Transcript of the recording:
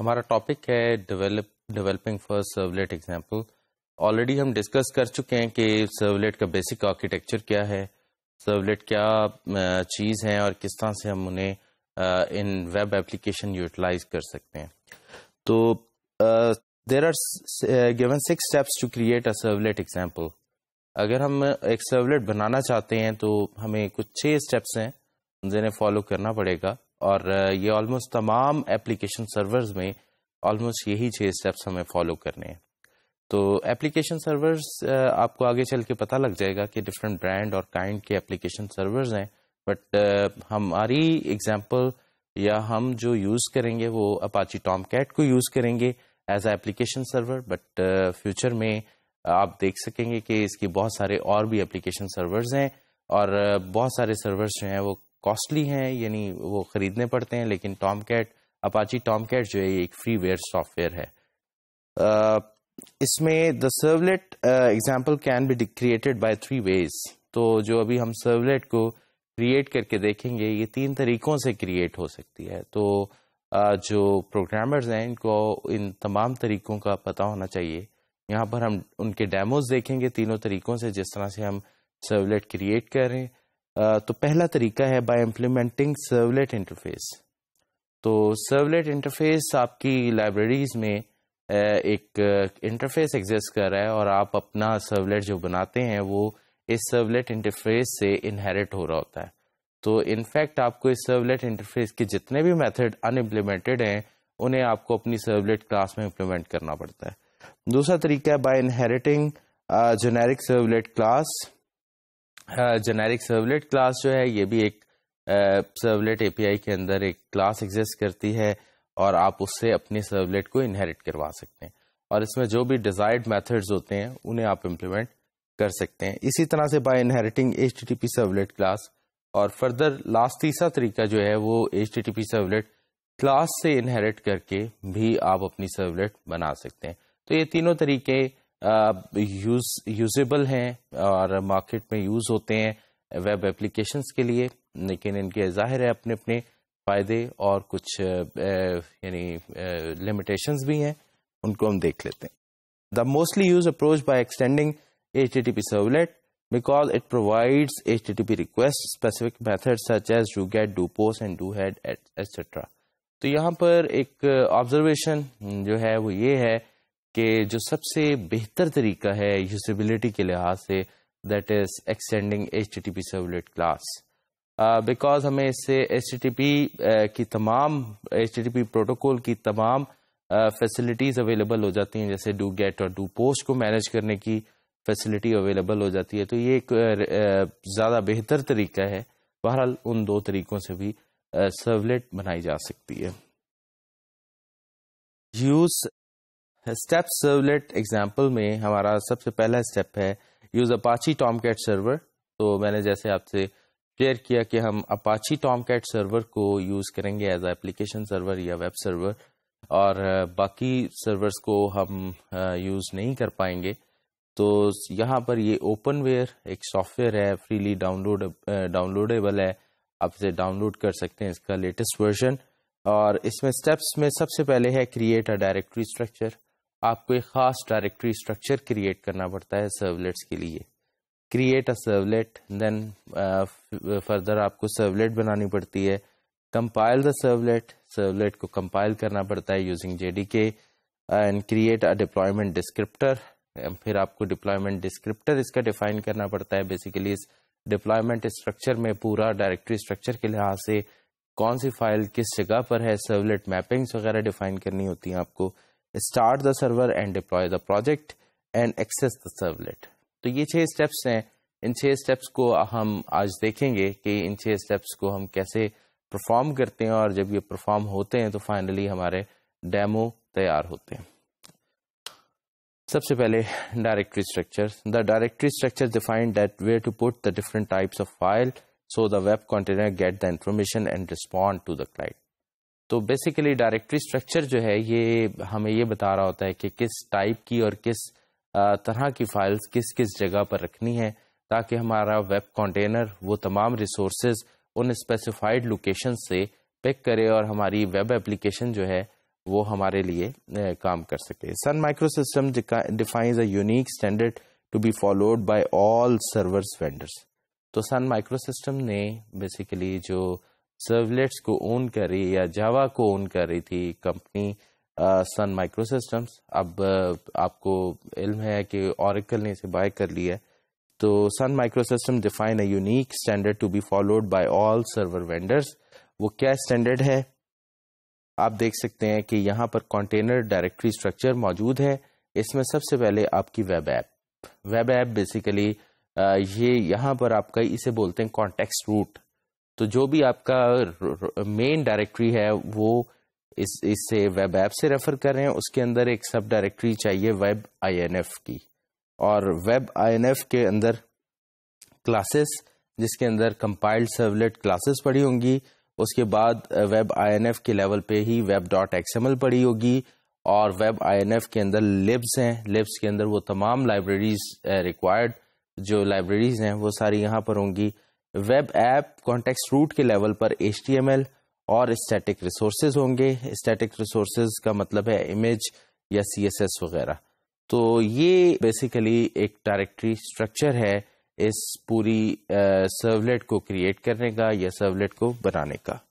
हमारा टॉपिक है develop developing for servlet example already हम डिस्कस कर चुके हैं कि सर्वलेट का बेसिक आर्किटेक्चर क्या है सर्वलेट क्या चीज़ है और किस तरह से हम उन्हें इन वेब एप्लीकेशन यूटिलाइज कर सकते हैं तो there are given six steps to create a servlet example अगर हम एक सर्वलेट बनाना चाहते हैं तो हमें कुछ छः स्टेप्स हैं जिन्हें फॉलो करना पड़ेगा और ये ऑलमोस्ट तमाम एप्लीकेशन सर्वर्स में ऑलमोस्ट यही छह स्टेप्स हमें फॉलो करने हैं तो एप्लीकेशन सर्वर्स आपको आगे चल के पता लग जाएगा कि डिफरेंट ब्रांड और काइंड के एप्लीकेशन सर्वर्स हैं बट हमारी एग्जाम्पल या हम जो यूज़ करेंगे वो अपाची टॉम कैट को यूज़ करेंगे as application server but future में आप देख सकेंगे कि इसकी बहुत सारे और भी एप्लीकेशन सर्वर्स हैं और बहुत सारे सर्वर्स जो हैं वो कॉस्टली हैं यानी वो ख़रीदने पड़ते हैं लेकिन Tomcat Apache Tomcat जो है एक फ्री वेयर सॉफ्टवेयर है इसमें the servlet example can be created by three ways तो जो अभी हम सर्वलेट को क्रिएट करके देखेंगे ये तीन तरीकों से क्रिएट हो सकती है तो uh, जो प्रोग्रामर्स हैं इनको इन तमाम तरीकों का पता होना चाहिए यहाँ पर हम उनके डेमोज देखेंगे तीनों तरीकों से जिस तरह से हम सर्वलेट क्रिएट करें तो पहला तरीका है बाय इम्प्लीमेंटिंग सर्वलेट इंटरफेस तो सर्वलेट इंटरफेस आपकी लाइब्रेरीज में एक इंटरफेस एग्जिस्ट कर रहा है और आप अपना सर्वलेट जो बनाते हैं वो इस सर्वलेट इंटरफेस से इनहेरिट हो रहा होता है तो इनफैक्ट आपको इस सर्वलेट इंटरफेस के जितने भी मेथड अनइम्प्लीमेंटेड हैं उन्हें आपको अपनी सर्वलेट क्लास में इम्प्लीमेंट करना पड़ता है दूसरा तरीका है by inheriting generic servlet class generic servlet class जो है ये भी एक सर्वलेट एपीआई के अंदर एक क्लास एग्जिस्ट करती है और आप उससे अपने सर्वलेट को इनहेरिट करवा सकते हैं और इसमें जो भी डिजायर्ड मेथड्स होते हैं उन्हें आप इम्प्लीमेंट कर सकते हैं इसी तरह से by inheriting H servlet class और फर्दर लास्ट तीसरा तरीका जो है वो एच सर्वलेट क्लास से इनहेरिट करके भी आप अपनी सर्वलेट बना सकते हैं तो ये तीनों तरीके यूज uh, यूजेबल हैं और मार्केट में यूज़ होते हैं वेब एप्लीकेशंस के लिए लेकिन इनके जाहिर है अपने अपने फ़ायदे और कुछ uh, यानी लिमिटेशंस uh, भी हैं उनको हम देख लेते हैं the mostly used approach by extending H T T servlet because it provides HTTP request specific methods such as do get, do post and do head etc. तो यहाँ पर एक ऑब्जर्वेशन जो है वो ये है कि जो सबसे बेहतर तरीका है यूजबिलिटी के लिहाज से that is extending H T T P servlet class because हमें इससे एच टी टी पी की तमाम H T T P protocol की तमाम फैसिलिटीज़ uh, अवेलेबल हो जाती हैं जैसे डू गेट और डू पोस्ट को मैनेज करने की फैसिलिटी अवेलेबल हो जाती है तो ये एक uh, uh ज़्यादा बेहतर तरीका है बहरहाल उन दो तरीकों से भी सर्वलेट uh, बनाई जा सकती है यूज स्टेप सर्वलेट एग्जाम्पल में हमारा सबसे पहला स्टेप है use Apache Tomcat server तो मैंने जैसे आपसे शेयर किया कि हम अपाची टॉम कैट सर्वर को यूज़ करेंगे एज एप्लीकेशन सर्वर या वेब सर्वर और बाकी सर्वर्स को हम यूज़ नहीं कर पाएंगे तो यहाँ पर ये ओपनवेयर एक सॉफ्टवेयर है फ्रीली डाउनलोड डाउनलोडेबल है आप इसे डाउनलोड कर सकते हैं इसका लेटेस्ट वर्जन और इसमें स्टेप्स में सबसे पहले है क्रिएट अ डायरेक्टरी स्ट्रक्चर आपको एक खास डायरेक्टरी स्ट्रक्चर क्रिएट करना पड़ता है सर्वलेट्स के लिए create a servlet then further आपको सर्वलेट बनानी पड़ती है कंपाइल द सर्वलेट सर्वलेट को कंपाइल करना पड़ता है using JDK and create a deployment descriptor फिर आपको डिप्लॉयमेंट डिस्क्रिप्टर इसका डिफाइन करना पड़ता है बेसिकली इस डिप्लॉयमेंट स्ट्रक्चर में पूरा डायरेक्टरी स्ट्रक्चर के लिहाज से कौन सी फाइल किस जगह पर है सर्वलेट मैपिंग्स वगैरह डिफाइन करनी होती हैं आपको start the server and deploy the project and access the servlet तो ये छह steps हैं इन छह steps को हम आज देखेंगे कि इन छह steps को हम कैसे परफॉर्म करते हैं और जब ये परफॉर्म होते हैं तो फाइनली हमारे डेमो तैयार होते हैं सबसे पहले directory structure the directory structure defined that where to put the different types of file so the web container get the information and respond to the client तो बेसिकली डायरेक्टरी स्ट्रक्चर जो है ये हमें ये बता रहा होता है कि किस टाइप की और किस तरह की फाइल्स किस किस जगह पर रखनी है ताकि हमारा वेब कंटेनर वो तमाम रिसोर्सेज उन स्पेसिफाइड लोकेशन से पिक करे और हमारी वेब एप्लीकेशन जो है वो हमारे लिए काम कर सके Sun Microsystem defines a unique standard to be followed by all servers vendors तो सन माइक्रो सिस्टम ने बेसिकली जो सर्वलेट्स को ओन कर रही या जावा को ओन कर रही थी कंपनी सन माइक्रो सिस्टम्स अब uh, आपको इल्म है कि औरकल ने इसे बाय कर लिया है तो Sun Microsystem define a unique standard to be followed by all server vendors वो क्या स्टैंडर्ड है आप देख सकते हैं कि यहाँ पर कंटेनर डायरेक्टरी स्ट्रक्चर मौजूद है इसमें सबसे पहले आपकी web app web app basically ये यहाँ पर आपका इसे बोलते हैं कॉन्टेक्स्ट रूट तो जो भी आपका मेन डायरेक्टरी है वो इस इससे वेब ऐप से रेफर कर रहे हैं उसके अंदर एक सब डायरेक्टरी चाहिए वेब आईएनएफ की और वेब आईएनएफ के अंदर क्लासेस जिसके अंदर कंपाइल्ड सर्वलेट क्लासेस पड़ी होंगी उसके बाद वेब आईएनएफ के लेवल पे ही वेब डॉट एक्सएमएल पड़ी होगी और वेब आईएनएफ के अंदर लिब्स हैं लिब्स के अंदर वो तमाम लाइब्रेरीज रिक्वायर्ड जो लाइब्रेरीज हैं वो सारी यहाँ पर होंगी वेब ऐप कॉन्टेक्स्ट रूट के लेवल पर एच और स्टैटिक रिसोर्सेज होंगे स्टैटिक रिसोर्सेज का मतलब है इमेज या सी वगैरह तो ये बेसिकली एक डायरेक्टरी स्ट्रक्चर है इस पूरी सर्वलेट को क्रिएट करने का या सर्वलेट को बनाने का